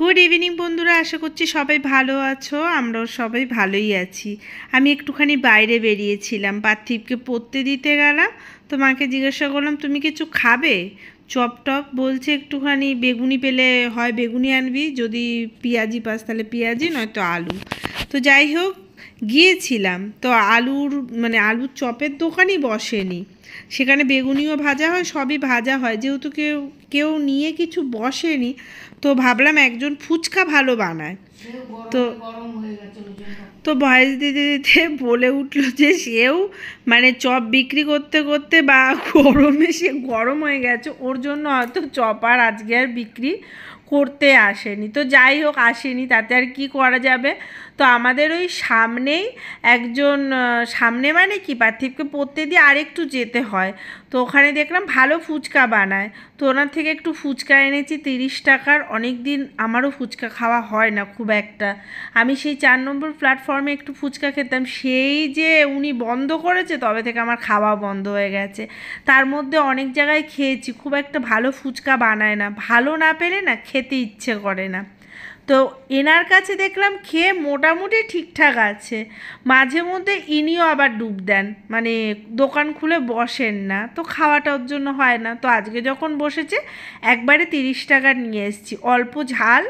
Good evening বন্ধুরা আশা করছি সবাই ভালো আছো আমরাও সবাই ভালোই আছি আমি একটুখানি বাইরে বেরিয়েছিলাম পার্থিবকে পড়তে দিতে গেলাম তো মাকে জিজ্ঞাসা করলাম তুমি কিছু খাবে চপ টপ বলছে একটুখানি বেগুনি পেলে হয় বেগুনি আনবি যদি পেঁয়াজি পাস তাহলে পেঁয়াজি নয়তো আলু তো যাই হোক গিয়েছিলাম তো আলুর মানে আলুর চপের দোকানই বসেনি সেখানে বেগুনিও ভাজা হয় সবই ভাজা হয় যেহেতু কেউ কেউ নিয়ে কিছু বসেনি তো ভাবলাম একজন ফুচকা ভালো বানায় তো তো বয়স দিতে দিতে বলে উঠল যে সেও মানে চপ বিক্রি করতে করতে বা গরমে সে গরম হয়ে গেছে ওর জন্য হয়তো চপ আর আজকে আর বিক্রি করতে আসেনি তো যাই হোক আসেনি তাতে আর কি করা যাবে তো আমাদের ওই সামনেই একজন সামনে মানে কি পার্থিবকে পড়তে দিয়ে আরেকটু যেতে হয় তো ওখানে দেখলাম ভালো ফুচকা বানায় তো ওনার থেকে একটু ফুচকা এনেছি তিরিশ টাকার অনেক দিন আমারও ফুচকা খাওয়া হয় না খুব একটা আমি সেই চার নম্বর প্ল্যাটফর্মে একটু ফুচকা খেতাম সেই যে উনি বন্ধ করেছে তবে থেকে আমার খাওয়া বন্ধ হয়ে গেছে তার মধ্যে অনেক জায়গায় খেয়েছি খুব একটা ভালো ফুচকা বানায় না ভালো না পেলে না খেতে ইচ্ছে করে না তো এনার কাছে দেখলাম খেয়ে মোটামুটি ঠিকঠাক আছে মাঝে মধ্যে ইনিও আবার ডুব দেন মানে দোকান খুলে বসেন না তো খাওয়াটা ওর জন্য হয় না তো আজকে যখন বসেছে একবারে তিরিশ টাকা নিয়ে এসেছি অল্প ঝাল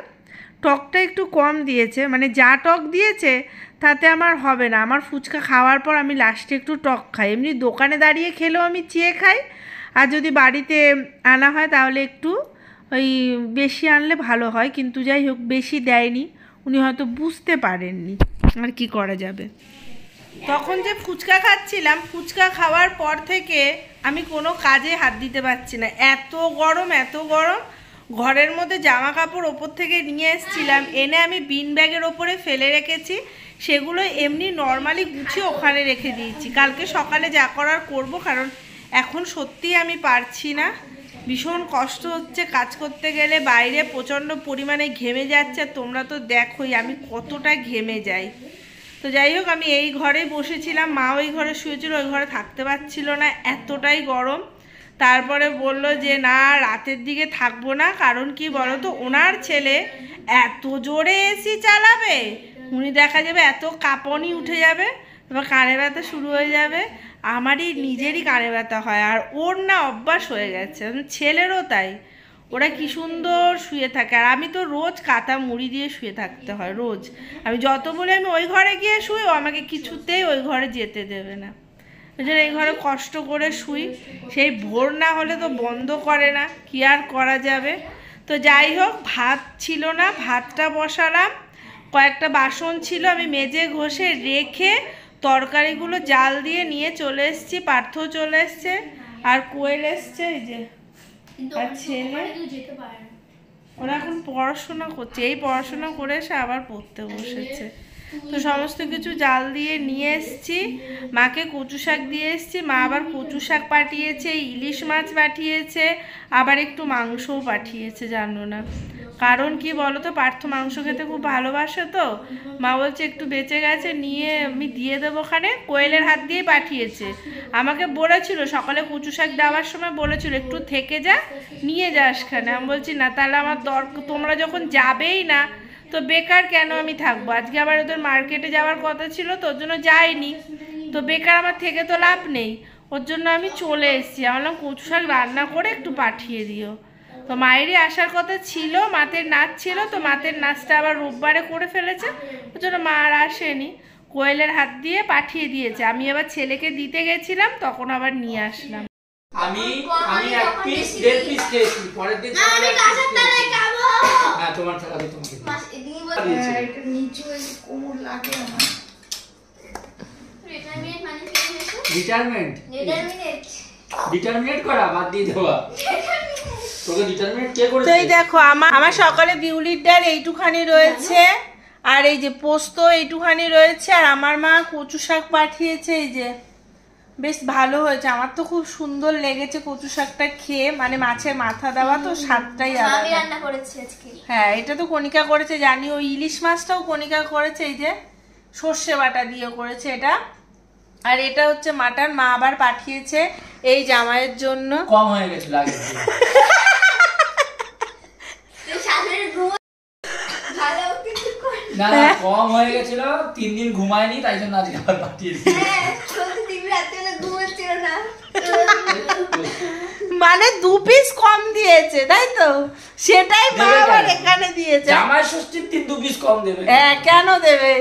টকটা একটু কম দিয়েছে মানে যা টক দিয়েছে তাতে আমার হবে না আমার ফুচকা খাওয়ার পর আমি লাস্টে একটু টক খাই এমনি দোকানে দাঁড়িয়ে খেলেও আমি চেয়ে খাই আর যদি বাড়িতে আনা হয় তাহলে একটু ওই বেশি আনলে ভালো হয় কিন্তু যাই হোক বেশি দেয়নি উনি হয়তো বুঝতে পারেননি আর কি করা যাবে তখন যে ফুচকা খাচ্ছিলাম ফুচকা খাওয়ার পর থেকে আমি কোনো কাজে হাত দিতে পারছি না এত গরম এত গরম ঘরের মধ্যে জামা কাপড় ওপর থেকে নিয়ে এসেছিলাম এনে আমি বিন ব্যাগের ওপরে ফেলে রেখেছি সেগুলো এমনি নর্মালি গুছিয়ে ওখানে রেখে দিয়েছি কালকে সকালে যা করার করব কারণ এখন সত্যি আমি পারছি না ভীষণ কষ্ট হচ্ছে কাজ করতে গেলে বাইরে প্রচণ্ড পরিমাণে ঘেমে যাচ্ছে তোমরা তো দেখোই আমি কতটা ঘেমে যাই তো যাই হোক আমি এই ঘরে বসেছিলাম মা ওই ঘরে শুয়েছিল ওই ঘরে থাকতে পারছিল না এতটাই গরম তারপরে বলল যে না রাতের দিকে থাকবো না কারণ কি বলো তো ওনার ছেলে এত জোরে এসি চালাবে উনি দেখা যাবে এত কাঁপনি উঠে যাবে এবার কানে ব্যথা শুরু হয়ে যাবে আমারই নিজেরই কানে ব্যথা হয় আর ওর না অভ্যাস হয়ে গেছে ছেলেরও তাই ওরা কি সুন্দর শুয়ে থাকে আর আমি তো রোজ কাঁথা মুড়ি দিয়ে শুয়ে থাকতে হয় রোজ আমি যত বলে আমি ওই ঘরে গিয়ে শুই ও আমাকে কিছুতেই ওই ঘরে যেতে দেবে না ওই এই ঘরে কষ্ট করে শুই সেই ভোর না হলে তো বন্ধ করে না কি আর করা যাবে তো যাই হোক ভাত ছিল না ভাতটা বসালাম কয়েকটা বাসন ছিল আমি মেজে ঘষে রেখে তরকারিগুলো জাল দিয়ে নিয়ে চলে এসছি পার্থ চলে এসছে আর কোয়েল এসছে এই যে আর ছেলে ওরা এখন পড়াশোনা করছে এই পড়াশোনা করে এসে আবার পড়তে বসেছে তো সমস্ত কিছু জাল দিয়ে নিয়ে এসছি মাকে কচু শাক দিয়ে এসছি মা আবার কচু শাক পাঠিয়েছে ইলিশ মাছ পাঠিয়েছে আবার একটু মাংসও পাঠিয়েছে জানো না কারণ কি বলো তো পার্থ মাংস খেতে খুব ভালোবাসে তো মা বলছে একটু বেঁচে গেছে নিয়ে আমি দিয়ে দেবো ওখানে কোয়েলের হাত দিয়ে পাঠিয়েছে আমাকে বলেছিল সকালে কচু শাক দেওয়ার সময় বলেছিল একটু থেকে যা নিয়ে যাস খানে আমি বলছি না তাহলে আমার দর তোমরা যখন যাবেই না তো বেকার কেন আমি থাকবো আজকে আবার ওদের মার্কেটে যাওয়ার কথা ছিল তোর জন্য যাইনি তো বেকার আমার থেকে তো লাভ নেই ওর জন্য আমি চলে এসেছি আমার কচু শাক রান্না করে একটু পাঠিয়ে দিও তো মায়েরই আসার কথা ছিল মাতের নাচ ছিল তো মাতের নাচটা আবার রোববারে করে ফেলেছে ওই জন্য মা আর আসেনি কোয়েলের হাত দিয়ে পাঠিয়ে দিয়েছে আমি আবার ছেলেকে দিতে গেছিলাম তখন আবার নিয়ে আসলাম আমি আমি এক পিস দেড় পিস খেয়েছি পরের দিন আমি গাছের তলায় খাবো হ্যাঁ তোমার ছাড়া আমি তোমাকে মাস এদিকে বলি এটা নিচে ওই কোমর লাগে আমার রিটায়ারমেন্ট মানে কি হয়েছে রিটায়ারমেন্ট রিটায়ারমেন্ট ডিটারমিনেট করা বাদ দিয়ে দেওয়া আমার সকালে বিউলির ডাল এইটুখানি রয়েছে আর এই যে পোস্ত এইটুখানি রয়েছে আর আমার মা কচু শাক পাঠিয়েছে এই যে বেশ ভালো হয়েছে আমার তো খুব সুন্দর লেগেছে কচু শাকটা খেয়ে মানে মাছের মাথা দেওয়া তো স্বাদটাই রান্না হ্যাঁ এটা তো কণিকা করেছে জানি ওই ইলিশ মাছটাও কণিকা করেছে এই যে সর্ষে বাটা দিয়ে করেছে এটা আর এটা হচ্ছে মাটান মা আবার পাঠিয়েছে এই জামাইয়ের জন্য কম হয়ে গেছে লাগে না হ্যাঁ। কম হয়ে তিন দিন হ্যাঁ, মানে দু পিস কম দিয়েছে তাই তো সেটাই মা এখানে দিয়েছে জামাই ষষ্ঠীর তিন দু পিস কম দেবে হ্যাঁ কেন দেবে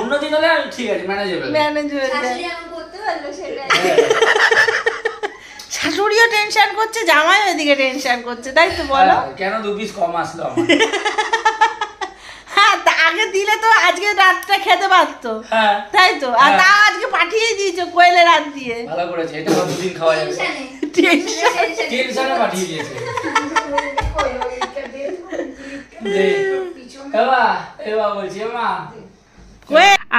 অন্য দিন হলে ঠিক আছে ম্যানেজ হবে শাশুড়ি করতে পারলো সেটাই হ্যাঁ। শাশুড়িও টেনশন করছে জামাই ওইদিকে টেনশন করছে তাই তো বলো হ্যাঁ, কেন দু পিস কম আসলো হ্যাঁ আগে দিলে তো আজকে রাতটা খেতে পারতো হ্যাঁ। তাই তো আর হ্যাঁ। তা আজকে পাঠিয়ে দিয়েছো কোয়েলের রাত দিয়ে ভালো করেছে এটা খাওয়া যাবে পাঠিয়ে দিয়েছে বলছি মা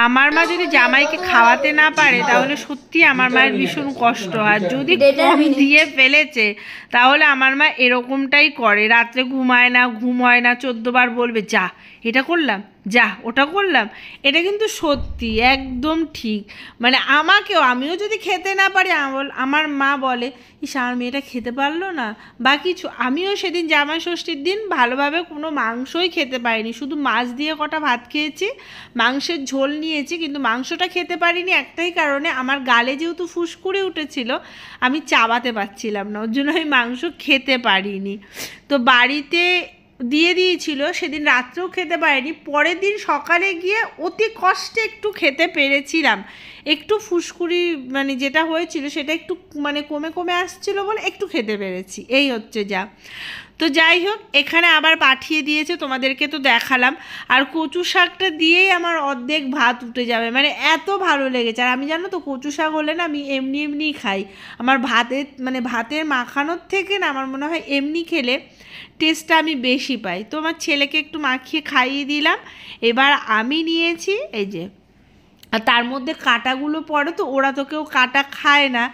আমার মা যদি জামাইকে খাওয়াতে না পারে তাহলে সত্যি আমার মায়ের ভীষণ কষ্ট আর যদি কম দিয়ে ফেলেছে তাহলে আমার মা এরকমটাই করে রাত্রে ঘুমায় না ঘুম হয় না চোদ্দবার বলবে যা এটা করলাম যা ওটা করলাম এটা কিন্তু সত্যি একদম ঠিক মানে আমাকেও আমিও যদি খেতে না পারি আমার মা বলে ইস আমার মেয়েটা খেতে পারলো না বা কিছু আমিও সেদিন জামাই ষষ্ঠীর দিন ভালোভাবে কোনো মাংসই খেতে পারিনি শুধু মাছ দিয়ে কটা ভাত খেয়েছি মাংসের ঝোল নিয়েছি কিন্তু মাংসটা খেতে পারিনি একটাই কারণে আমার গালে যেহেতু ফুসকুড়ে উঠেছিল আমি চাবাতে পারছিলাম না ওর জন্য আমি মাংস খেতে পারিনি তো বাড়িতে দিয়ে দিয়েছিল সেদিন রাত্রেও খেতে পারেনি পরের দিন সকালে গিয়ে অতি কষ্টে একটু খেতে পেরেছিলাম একটু ফুসকুড়ি মানে যেটা হয়েছিল সেটা একটু মানে কমে কমে আসছিল বলে একটু খেতে পেরেছি এই হচ্ছে যা তো যাই হোক এখানে আবার পাঠিয়ে দিয়েছে তোমাদেরকে তো দেখালাম আর কচু শাকটা দিয়েই আমার অর্ধেক ভাত উঠে যাবে মানে এত ভালো লেগেছে আর আমি জানো তো কচু শাক হলে না আমি এমনি এমনি খাই আমার ভাতের মানে ভাতের মাখানোর থেকে না আমার মনে হয় এমনি খেলে টেস্টটা আমি বেশি পাই তো আমার ছেলেকে একটু মাখিয়ে খাইয়ে দিলাম এবার আমি নিয়েছি এই যে আর তার মধ্যে কাটাগুলো পড়ে তো ওরা তো কেউ কাটা খায় না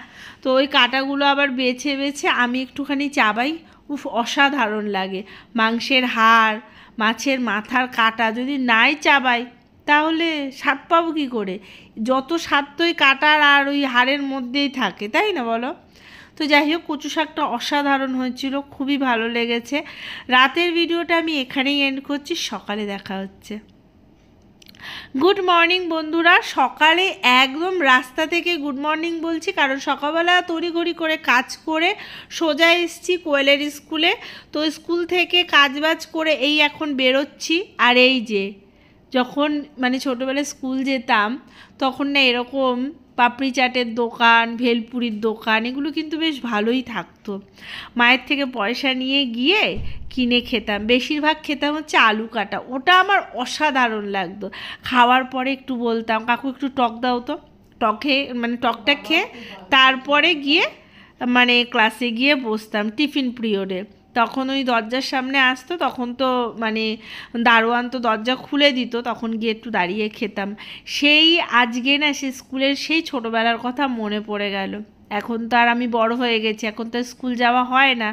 তো ওই কাটাগুলো আবার বেছে বেছে আমি একটুখানি চাবাই উফ অসাধারণ লাগে মাংসের হাড় মাছের মাথার কাটা যদি নাই চাবাই তাহলে স্বাদ পাবো কী করে যত স্বাদ তো ওই কাটার আর ওই হাড়ের মধ্যেই থাকে তাই না বলো তো যাই হোক কচু শাকটা অসাধারণ হয়েছিল খুবই ভালো লেগেছে রাতের ভিডিওটা আমি এখানেই এন্ড করছি সকালে দেখা হচ্ছে গুড মর্নিং বন্ধুরা সকালে একদম রাস্তা থেকে গুড মর্নিং বলছি কারণ সকালবেলা তড়িঘড়ি করে কাজ করে সোজা এসছি কোয়েলের স্কুলে তো স্কুল থেকে কাজবাজ করে এই এখন বেরোচ্ছি আর এই যে যখন মানে ছোটোবেলায় স্কুল যেতাম তখন না এরকম পাপড়ি চাটের দোকান ভেলপুরির দোকান এগুলো কিন্তু বেশ ভালোই থাকতো মায়ের থেকে পয়সা নিয়ে গিয়ে কিনে খেতাম বেশিরভাগ খেতাম হচ্ছে আলু কাটা ওটা আমার অসাধারণ লাগতো খাওয়ার পরে একটু বলতাম কাকু একটু টক দাও তো টকে মানে টকটা খেয়ে তারপরে গিয়ে মানে ক্লাসে গিয়ে বসতাম টিফিন পিরিয়ডে তখন ওই দরজার সামনে আসতো তখন তো মানে দারোয়ান তো দরজা খুলে দিত তখন গিয়ে একটু দাঁড়িয়ে খেতাম সেই আজকে না সে স্কুলের সেই ছোটোবেলার কথা মনে পড়ে গেল এখন তো আর আমি বড় হয়ে গেছি এখন তো স্কুল যাওয়া হয় না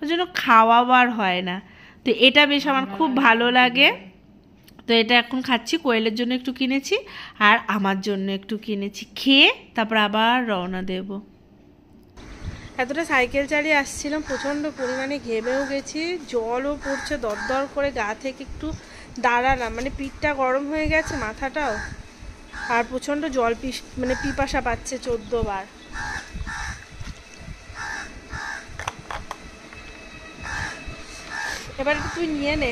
ওই জন্য খাওয়াবার হয় না তো এটা বেশ আমার খুব হ্যাঁ, ভালো লাগে তো এটা এখন খাচ্ছি কোয়েলের জন্য একটু কিনেছি আর আমার জন্য একটু কিনেছি খেয়ে তারপর আবার রওনা দেবো এতটা সাইকেল চালিয়ে আসছিলাম প্রচণ্ড পরিমাণে ঘেমেও গেছি জলও পড়ছে দরদর করে গা থেকে একটু দাঁড়ালাম মানে পিঠটা গরম হয়ে গেছে মাথাটাও আর প্রচণ্ড জল পিস মানে পিপাসা পাচ্ছে চোদ্দো বার এবার তুই নিয়ে নে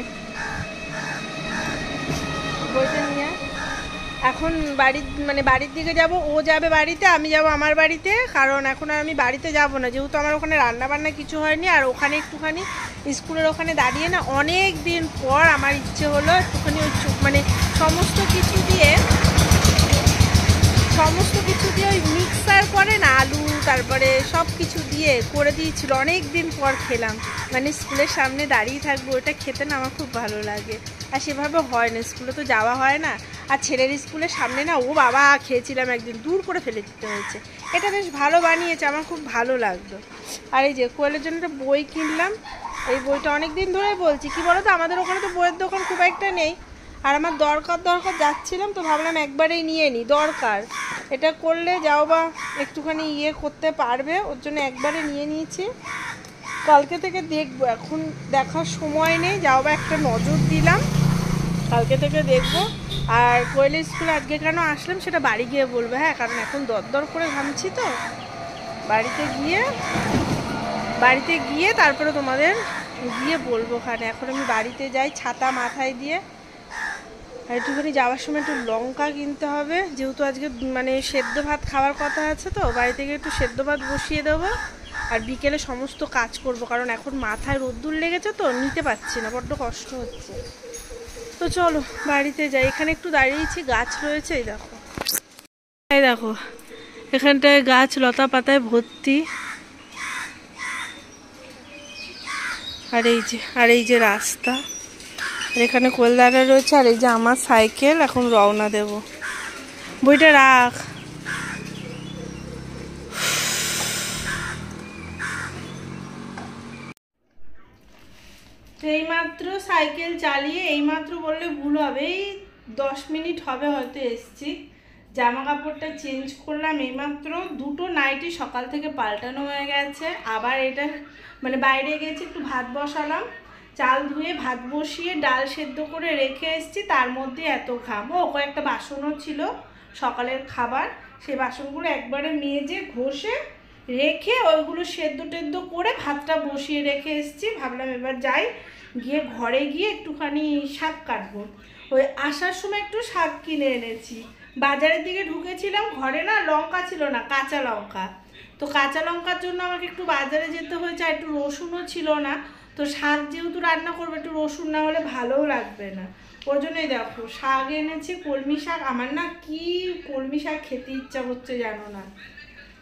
বইটা নিয়ে এখন বাড়ির মানে বাড়ির দিকে যাব ও যাবে বাড়িতে আমি যাব আমার বাড়িতে কারণ এখন আর আমি বাড়িতে যাব না যেহেতু আমার ওখানে রান্নাবান্না কিছু হয়নি আর ওখানে একটুখানি স্কুলের ওখানে দাঁড়িয়ে না অনেক দিন পর আমার ইচ্ছে হলো একটুখানি মানে সমস্ত কিছু দিয়ে সমস্ত কিছু দিয়ে ওই মিক্সার করে না আলু তারপরে সব কিছু দিয়ে করে দিয়েছিল অনেক দিন পর খেলাম মানে স্কুলের সামনে দাঁড়িয়ে থাকবো ওটা খেতে না আমার খুব ভালো লাগে আর সেভাবে হয় না স্কুলে তো যাওয়া হয় না আর ছেলের স্কুলের সামনে না ও বাবা খেয়েছিলাম একদিন দূর করে ফেলে দিতে হয়েছে এটা বেশ ভালো বানিয়েছে আমার খুব ভালো লাগতো আর এই যে কোয়েলের জন্য একটা বই কিনলাম এই বইটা অনেক দিন ধরে বলছি কি বলো তো আমাদের ওখানে তো বইয়ের দোকান খুব একটা নেই আর আমার দরকার দরকার যাচ্ছিলাম তো ভাবলাম একবারেই নিয়ে নিই দরকার এটা করলে যাও বা একটুখানি ইয়ে করতে পারবে ওর জন্য একবারে নিয়ে নিয়েছি কালকে থেকে দেখবো এখন দেখার সময় নেই যাও বা একটা নজর দিলাম কালকে থেকে দেখবো আর কোয়েলের স্কুলে আজকে কেন আসলাম সেটা বাড়ি গিয়ে বলবে হ্যাঁ কারণ এখন দরদর করে ঘামছি তো বাড়িতে গিয়ে বাড়িতে গিয়ে তারপরে তোমাদের গিয়ে বলবো ওখানে এখন আমি বাড়িতে যাই ছাতা মাথায় দিয়ে আর একটুখানি যাওয়ার সময় একটু লঙ্কা কিনতে হবে যেহেতু আজকে মানে সেদ্ধ ভাত খাওয়ার কথা আছে তো বাড়ি থেকে একটু সেদ্ধ ভাত বসিয়ে দেবো আর বিকেলে সমস্ত কাজ করব কারণ এখন মাথায় রোদ্দুর লেগেছে তো নিতে পারছি না বড্ড কষ্ট হচ্ছে তো চলো বাড়িতে যাই এখানে একটু দাঁড়িয়েছি গাছ রয়েছে এই দেখো এই দেখো এখানটায় গাছ লতা পাতায় ভর্তি আর এই যে আর এই যে রাস্তা আর এখানে কোয়েলদারা রয়েছে আর এই যে আমার সাইকেল এখন রওনা দেব বইটা রাখ এইমাত্র সাইকেল চালিয়ে এইমাত্র বললে ভুল হবে এই দশ মিনিট হবে হয়তো এসছি জামা কাপড়টা চেঞ্জ করলাম এইমাত্র দুটো নাইটি সকাল থেকে পাল্টানো হয়ে গেছে আবার এটা মানে বাইরে গেছি একটু ভাত বসালাম চাল ধুয়ে ভাত বসিয়ে ডাল সেদ্ধ করে রেখে এসছি তার মধ্যে এত ও কয়েকটা বাসনও ছিল সকালের খাবার সে বাসনগুলো একবারে মেজে ঘষে রেখে ওইগুলো সেদ্ধ টেদ্ধ করে ভাতটা বসিয়ে রেখে এসছি ভাবলাম এবার যাই গিয়ে ঘরে গিয়ে একটুখানি শাক কাটবো ওই আসার সময় একটু শাক কিনে এনেছি বাজারের দিকে ঢুকেছিলাম ঘরে না লঙ্কা ছিল না কাঁচা লঙ্কা তো কাঁচা লঙ্কার জন্য আমাকে একটু বাজারে যেতে হয়েছে আর একটু রসুনও ছিল না তো শাক যেহেতু রান্না করবো একটু রসুন না হলে ভালোও লাগবে না ওর জন্যই দেখো শাক এনেছি কলমি শাক আমার না কি কলমি শাক খেতে ইচ্ছা হচ্ছে জানো না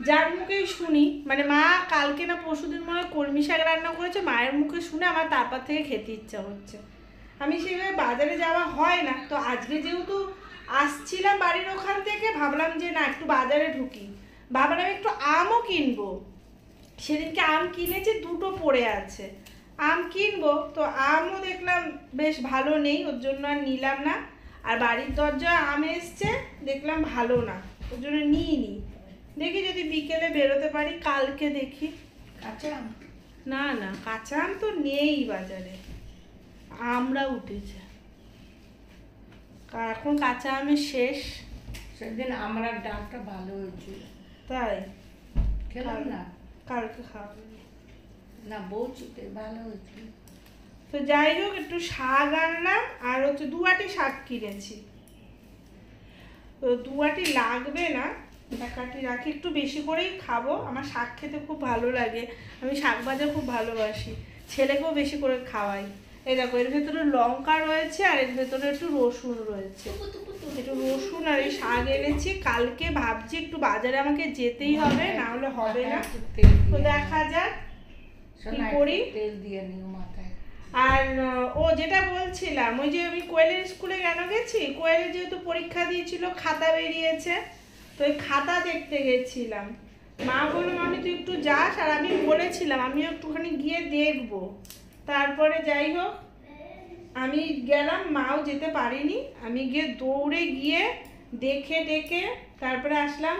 যার মুখেই শুনি মানে মা কালকে না পরশুদিন মনে হয় কলমি শাক রান্না করেছে মায়ের মুখে শুনে আমার তারপর থেকে খেতে ইচ্ছা হচ্ছে আমি সেভাবে বাজারে যাওয়া হয় না তো আজকে যেহেতু আসছিলাম বাড়ির ওখান থেকে ভাবলাম যে না একটু বাজারে ঢুকি ভাবলাম একটু আমও কিনবো সেদিনকে আম কিনেছি দুটো পড়ে আছে আম কিনবো তো আমও দেখলাম বেশ ভালো নেই ওর জন্য আর নিলাম না আর বাড়ির দরজা আম এসছে দেখলাম ভালো না ওর জন্য নিই নি দেখি যদি বিকেলে বেরোতে পারি কালকে দেখি কাঁচা আম না না কাঁচা আম তো নেই বাজারে আমরা উঠেছে এখন কাঁচা আমের শেষ সেদিন আমরা ডালটা ভালো হয়েছিল তাই খেলাম না কালকে খাওয়া না বউ চুটে ভালো হয়েছে তো যাই হোক একটু শাক আনলাম আর হচ্ছে দুয়াটি শাক কিনেছি তো দুয়াটি লাগবে না টাকাটি রাখি একটু বেশি করেই খাবো আমার শাক খেতে খুব ভালো লাগে আমি শাক ভাজা খুব ভালোবাসি ছেলেকেও বেশি করে খাওয়াই এই দেখো এর ভেতরে লঙ্কা রয়েছে আর এর ভেতরে একটু রসুন রয়েছে একটু রসুন আর এই শাক এনেছি কালকে ভাবছি একটু বাজারে আমাকে যেতেই হবে না হলে হবে না তো দেখা যাক কি করি তেল দিয়ে নিও মাথায় আর ও যেটা বলছিলাম ওই যে আমি কোয়েলের স্কুলে কেন গেছি কোয়েলে যেহেতু পরীক্ষা দিয়েছিল খাতা বেরিয়েছে তো ওই খাতা দেখতে গেছিলাম মা বললো আমি তুই একটু যাস আর আমি বলেছিলাম আমি একটুখানি গিয়ে দেখব তারপরে যাই হোক আমি গেলাম মাও যেতে পারিনি আমি গিয়ে দৌড়ে গিয়ে দেখে দেখে তারপরে আসলাম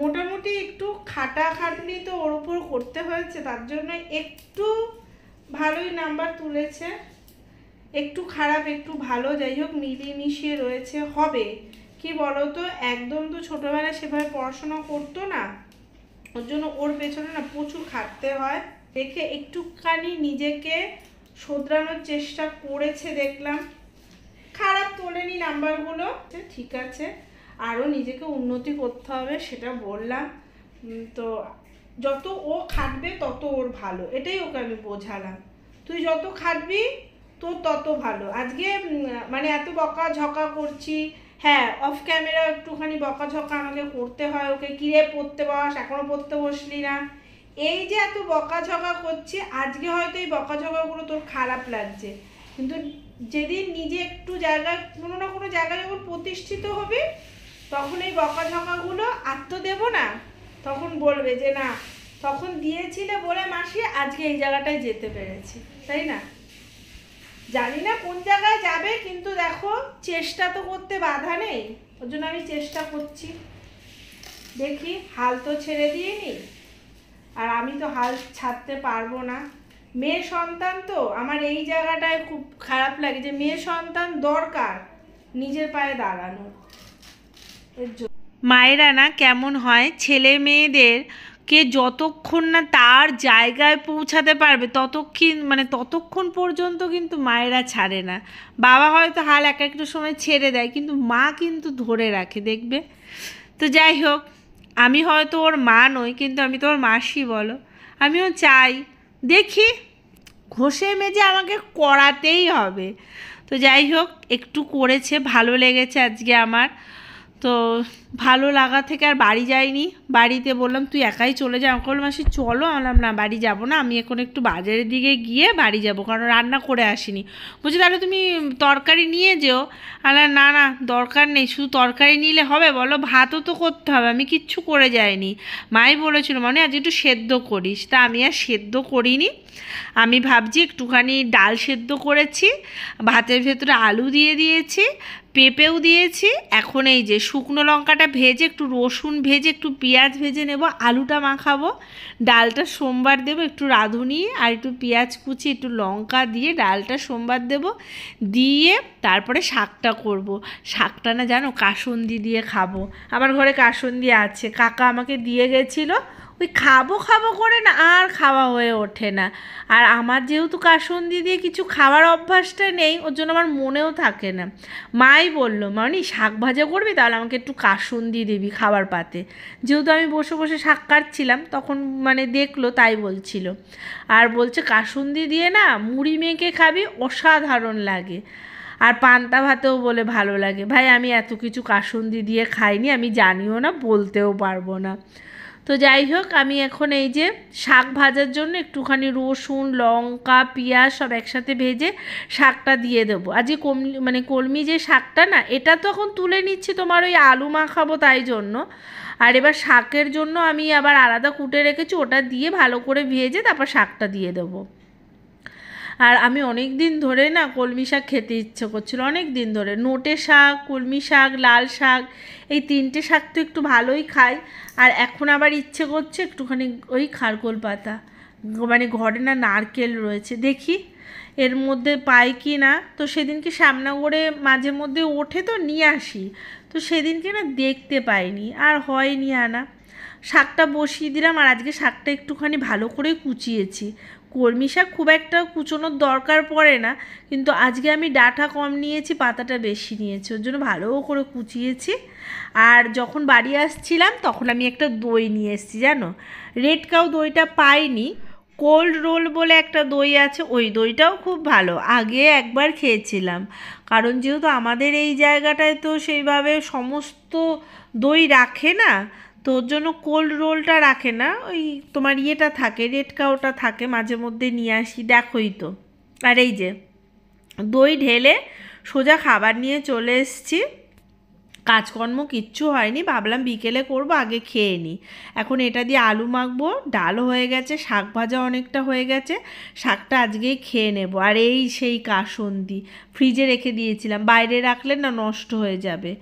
মোটামুটি একটু খাটা খাটনি তো ওর উপর করতে হয়েছে তার জন্য একটু ভালোই নাম্বার তুলেছে একটু খারাপ একটু ভালো যাই হোক মিলিয়ে মিশিয়ে রয়েছে হবে কি তো একদম তো ছোটোবেলায় সেভাবে পড়াশোনা করতো না ওর জন্য ওর পেছনে না প্রচুর খাটতে হয় দেখে একটুখানি নিজেকে শোধরানোর চেষ্টা করেছে দেখলাম খারাপ তোলেনি নাম্বারগুলো আচ্ছা, ঠিক আছে আরও নিজেকে উন্নতি করতে হবে সেটা বললাম তো যত ও খাটবে তত ওর ভালো এটাই ওকে আমি বোঝালাম তুই যত খাটবি তোর তত ভালো আজকে মানে এত বকা ঝকা করছি হ্যাঁ অফ ক্যামেরা একটুখানি বকা ঝকা আমাকে করতে হয় ওকে কিরে পড়তে বস এখনও পড়তে বসলি না এই যে এত বকাঝকা করছি আজকে হয়তো এই বকাঝকাগুলো তোর খারাপ লাগছে কিন্তু যেদিন নিজে একটু জায়গায় কোনো না কোনো জায়গায় যখন প্রতিষ্ঠিত হবে তখন এই বকাঝকাগুলো আর তো দেবো না তখন বলবে যে না তখন দিয়েছিলে বলে মাসি আজকে এই জায়গাটায় যেতে পেরেছি তাই না জানি না কোন জায়গায় যাবে কিন্তু দেখো চেষ্টা তো করতে বাধা নেই ওর জন্য আমি চেষ্টা করছি দেখি হাল তো ছেড়ে দিয়ে নি আর আমি তো হাল ছাড়তে পারবো না মেয়ে সন্তান তো আমার এই জায়গাটায় খুব খারাপ লাগে যে মেয়ে সন্তান দরকার নিজের পায়ে দাঁড়ানোর মায়েরা না কেমন হয় ছেলে মেয়েদের কে যতক্ষণ না তার জায়গায় পৌঁছাতে পারবে ততক্ষণ মানে ততক্ষণ পর্যন্ত কিন্তু মায়েরা ছাড়ে না বাবা হয়তো হাল এক একটা সময় ছেড়ে দেয় কিন্তু মা কিন্তু ধরে রাখে দেখবে তো যাই হোক আমি হয়তো ওর মা নই কিন্তু আমি তো ওর মাসি বলো আমিও চাই দেখি ঘষে মেজে আমাকে করাতেই হবে তো যাই হোক একটু করেছে ভালো লেগেছে আজকে আমার তো ভালো লাগা থেকে আর বাড়ি যাইনি বাড়িতে বললাম তুই একাই চলে যা অঙ্কল মাসি চলো আনলাম না বাড়ি যাব না আমি এখন একটু বাজারের দিকে গিয়ে বাড়ি যাব কারণ রান্না করে আসিনি বলছি তাহলে তুমি তরকারি নিয়ে যেও আলা না না দরকার নেই শুধু তরকারি নিলে হবে বলো ভাতও তো করতে হবে আমি কিচ্ছু করে যাইনি মাই বলেছিল মানে আজ একটু সেদ্ধ করিস তা আমি আর সেদ্ধ করিনি আমি ভাবছি একটুখানি ডাল সেদ্ধ করেছি ভাতের ভেতরে আলু দিয়ে দিয়েছি পেঁপেও দিয়েছি এখন এই যে শুকনো লঙ্কাটা ভেজে একটু রসুন ভেজে একটু পেঁয়াজ ভেজে নেব আলুটা মাখাবো ডালটা সোমবার দেব একটু রাঁধুনি আর একটু পেঁয়াজ কুচি একটু লঙ্কা দিয়ে ডালটা সোমবার দেব দিয়ে তারপরে শাকটা করব। শাকটা না জানো কাসন্দি দিয়ে খাবো আমার ঘরে কাসন্দি আছে কাকা আমাকে দিয়ে গেছিলো ওই খাবো খাবো করে না আর খাওয়া হয়ে ওঠে না আর আমার যেহেতু কাসন্দি দিয়ে কিছু খাওয়ার অভ্যাসটা নেই ওর জন্য আমার মনেও থাকে না মাই বললো মানে শাক ভাজা করবি তাহলে আমাকে একটু কাসন্দি দিবি খাবার পাতে যেহেতু আমি বসে বসে শাক কাটছিলাম তখন মানে দেখলো তাই বলছিল আর বলছে কাসন্দি দিয়ে না মুড়ি মেখে খাবি অসাধারণ লাগে আর পান্তা ভাতেও বলে ভালো লাগে ভাই আমি এত কিছু কাসুন্দি দিয়ে খাইনি আমি জানিও না বলতেও পারবো না তো যাই হোক আমি এখন এই যে শাক ভাজার জন্য একটুখানি রসুন লঙ্কা পেঁয়াজ সব একসাথে ভেজে শাকটা দিয়ে দেবো আর যে কমলি মানে কলমি যে শাকটা না এটা তো এখন তুলে নিচ্ছি তোমার ওই আলু মাখাবো তাই জন্য আর এবার শাকের জন্য আমি আবার আলাদা কুটে রেখেছি ওটা দিয়ে ভালো করে ভেজে তারপর শাকটা দিয়ে দেবো আর আমি অনেক দিন ধরে না কলমি শাক খেতে ইচ্ছে করছিল অনেক দিন ধরে নোটে শাক কলমি শাক লাল শাক এই তিনটে শাক তো একটু ভালোই খাই আর এখন আবার ইচ্ছে করছে একটুখানি ওই খারকোল পাতা মানে ঘরে না নারকেল রয়েছে দেখি এর মধ্যে পাই কি না তো সেদিনকে করে মাঝে মধ্যে ওঠে তো নিয়ে আসি তো সেদিনকে না দেখতে পাইনি আর হয়নি আনা শাকটা বসিয়ে দিলাম আর আজকে শাকটা একটুখানি ভালো করে কুচিয়েছি কর্মী শাক খুব একটা কুচোনোর দরকার পড়ে না কিন্তু আজকে আমি ডাটা কম নিয়েছি পাতাটা বেশি নিয়েছি ওর জন্য ভালো করে কুচিয়েছি আর যখন বাড়ি আসছিলাম তখন আমি একটা দই নিয়ে এসেছি জানো রেড কাউ দইটা পাইনি কোল্ড রোল বলে একটা দই আছে ওই দইটাও খুব ভালো আগে একবার খেয়েছিলাম কারণ যেহেতু আমাদের এই জায়গাটায় তো সেইভাবে সমস্ত দই রাখে না তো ওর জন্য কোল্ড রোলটা রাখে না ওই তোমার ইয়েটা থাকে রেটকাওটা থাকে মাঝে মধ্যে নিয়ে আসি দেখোই তো আর এই যে দই ঢেলে সোজা খাবার নিয়ে চলে এসছি কাজকর্ম কিচ্ছু হয়নি ভাবলাম বিকেলে করব আগে খেয়ে নিই এখন এটা দিয়ে আলু মাখবো ডাল হয়ে গেছে শাক ভাজা অনেকটা হয়ে গেছে শাকটা আজকেই খেয়ে নেব আর এই সেই কাসন্দি ফ্রিজে রেখে দিয়েছিলাম বাইরে রাখলে না নষ্ট হয়ে যাবে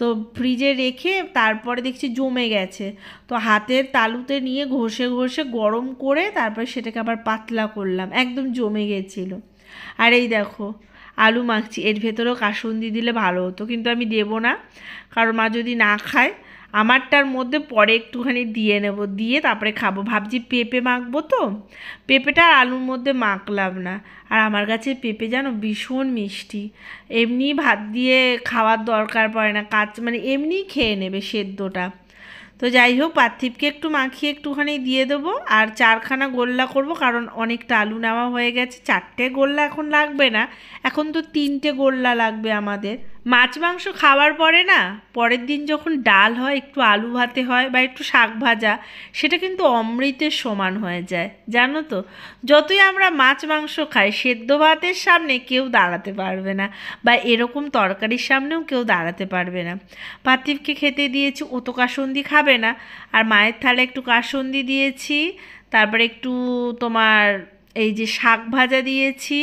তো ফ্রিজে রেখে তারপরে দেখছি জমে গেছে তো হাতের তালুতে নিয়ে ঘষে ঘষে গরম করে তারপরে সেটাকে আবার পাতলা করলাম একদম জমে গেছিল আর এই দেখো আলু মাখছি এর ভেতরেও কাসুন্দি দিলে ভালো হতো কিন্তু আমি দেবো না কারণ মা যদি না খায় আমারটার মধ্যে পরে একটুখানি দিয়ে নেব দিয়ে তারপরে খাবো ভাবছি পেঁপে মাখবো তো পেঁপেটা আর আলুর মধ্যে মাখলাম না আর আমার কাছে পেঁপে জানো ভীষণ মিষ্টি এমনি ভাত দিয়ে খাওয়ার দরকার পড়ে না কাঁচ মানে এমনি খেয়ে নেবে সেদ্ধটা তো যাই হোক পার্থিবকে একটু মাখিয়ে একটুখানি দিয়ে দেবো আর চারখানা গোল্লা করব কারণ অনেকটা আলু নেওয়া হয়ে গেছে চারটে গোল্লা এখন লাগবে না এখন তো তিনটে গোল্লা লাগবে আমাদের মাছ মাংস খাওয়ার পরে না পরের দিন যখন ডাল হয় একটু আলু ভাতে হয় বা একটু শাক ভাজা সেটা কিন্তু অমৃতের সমান হয়ে যায় জানো তো যতই আমরা মাছ মাংস খাই সেদ্ধ ভাতের সামনে কেউ দাঁড়াতে পারবে না বা এরকম তরকারির সামনেও কেউ দাঁড়াতে পারবে না পার্থিবকে খেতে দিয়েছি ও তো কাসন্দি খাবে না আর মায়ের থালে একটু কাসন্দি দিয়েছি তারপরে একটু তোমার এই যে শাক ভাজা দিয়েছি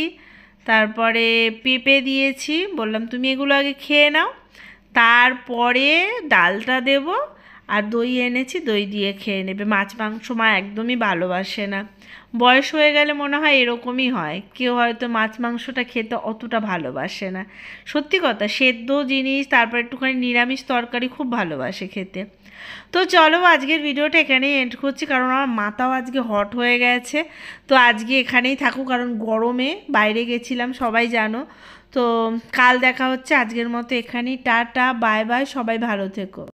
তারপরে পেঁপে দিয়েছি বললাম তুমি এগুলো আগে খেয়ে নাও তারপরে ডালটা দেব আর দই এনেছি দই দিয়ে খেয়ে নেবে মাছ মাংস মা একদমই ভালোবাসে না বয়স হয়ে গেলে মনে হয় এরকমই হয় কেউ হয়তো মাছ মাংসটা খেতে অতটা ভালোবাসে না সত্যি কথা সেদ্ধ জিনিস তারপর একটুখানি নিরামিষ তরকারি খুব ভালোবাসে খেতে তো চলো আজকের ভিডিওটা এখানেই এন্ড করছি কারণ আমার মাথাও আজকে হট হয়ে গেছে তো আজকে এখানেই থাকুক কারণ গরমে বাইরে গেছিলাম সবাই জানো তো কাল দেখা হচ্ছে আজকের মতো এখানেই টাটা বাই বাই সবাই ভালো থেকো